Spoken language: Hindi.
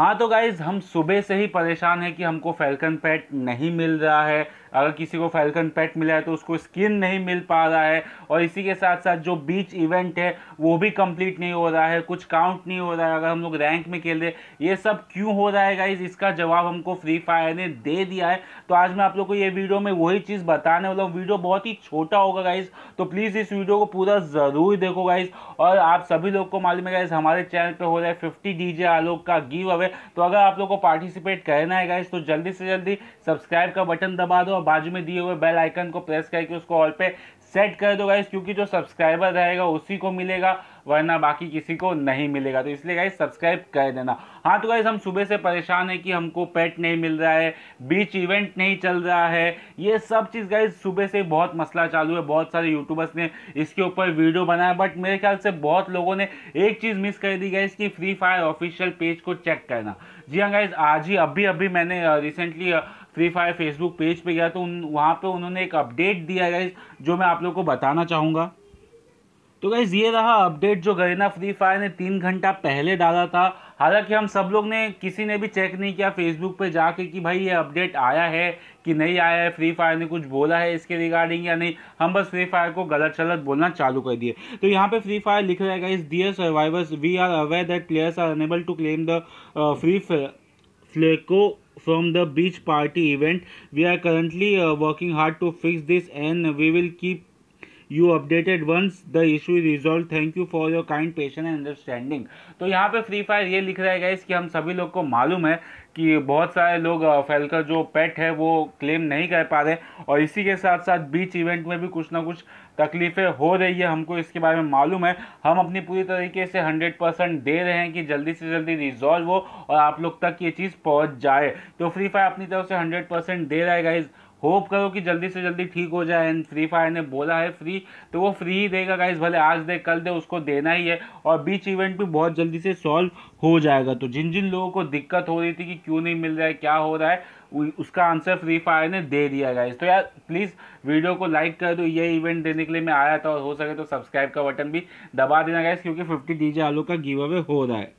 हाँ तो गाइज़ हम सुबह से ही परेशान हैं कि हमको फैल्कन पैट नहीं मिल रहा है अगर किसी को फैल्कन पैट मिला है तो उसको स्किन नहीं मिल पा रहा है और इसी के साथ साथ जो बीच इवेंट है वो भी कंप्लीट नहीं हो रहा है कुछ काउंट नहीं हो रहा है अगर हम लोग रैंक में खेल रहे ये सब क्यों हो रहा है गाइज इसका जवाब हमको फ्री फायर ने दे दिया है तो आज मैं आप लोग को ये वीडियो में वही चीज़ बताने वाला हूँ वीडियो बहुत ही छोटा होगा गाइज तो प्लीज़ इस वीडियो को पूरा ज़रूर देखो गाइज और आप सभी लोग को मालूम है गाइज हमारे चैनल पर हो रहा है फिफ्टी डी आलोक का गिव अवे तो अगर आप लोग को पार्टिसिपेट करना है गाइज तो जल्दी से जल्दी सब्सक्राइब का बटन दबा दो और बाजू में दिए हुए बेल आइकन को प्रेस करके उसको ऑल पे सेट कर दो गाइस क्योंकि जो सब्सक्राइबर रहेगा उसी को मिलेगा वरना बाकी किसी को नहीं मिलेगा तो इसलिए गाइस सब्सक्राइब कर देना हाँ तो गाइस हम सुबह से परेशान है कि हमको पेट नहीं मिल रहा है बीच इवेंट नहीं चल रहा है ये सब चीज़ गाइस सुबह से बहुत मसला चालू है बहुत सारे यूट्यूबर्स ने इसके ऊपर वीडियो बनाया बट मेरे ख्याल से बहुत लोगों ने एक चीज़ मिस कर दी गाइस कि फ्री फायर ऑफिशियल पेज को चेक करना जी हाँ गाइज आज ही अभी अभी मैंने recently free fire Facebook page पे गया तो उन वहाँ पे उन्होंने एक अपडेट दिया है जो मैं आप लोग को बताना चाहूँगा तो गाइज ये रहा अपडेट जो गरीना फ्री फायर ने तीन घंटा पहले डाला था हालांकि हम सब लोग ने किसी ने भी चेक नहीं किया फेसबुक पे जाके कि भाई ये अपडेट आया है कि नहीं आया है फ्री फायर ने कुछ बोला है इसके रिगार्डिंग या नहीं हम बस फ्री फायर को गलत शलत बोलना चालू कर दिए तो यहाँ पे फ्री फायर लिख है guys dear survivors we are aware that players are unable to claim the free flaco from the beach party event we are currently uh, working hard to fix this and we will keep you updated once the issue is resolved thank you for your kind patience and understanding तो यहाँ पे फ्री फायर ये लिख रहा है गाइस कि हम सभी लोग को मालूम है कि बहुत सारे लोग फैलकर जो पेट है वो क्लेम नहीं कर पा रहे और इसी के साथ साथ बीच इवेंट में भी कुछ ना कुछ तकलीफ़ें हो रही है हमको इसके बारे में मालूम है हम अपनी पूरी तरीके से हंड्रेड परसेंट दे रहे हैं कि जल्दी से जल्दी रिजॉल्व हो और आप लोग तक ये चीज़ पहुंच जाए तो फ्री फायर अपनी तरफ से हंड्रेड परसेंट दे रहा है गाइज़ होप करो कि जल्दी से जल्दी ठीक हो जाए एंड फ्री फायर ने बोला है फ्री तो वो फ्री ही देगा गाइज भले आज दे कल दे उसको देना ही है और बीच इवेंट भी बहुत जल्दी से सॉल्व हो जाएगा तो जिन जिन लोगों को दिक्कत हो रही थी कि क्यों नहीं मिल रहा है क्या हो रहा है उसका आंसर फ्री फायर ने दे दिया गाइज तो यार प्लीज़ वीडियो को लाइक कर दो ये इवेंट देने के लिए मैं आया था और हो सके तो सब्सक्राइब का बटन भी दबा देना गाइज क्योंकि फिफ्टी डी जे आलू का गिव अवे हो रहा है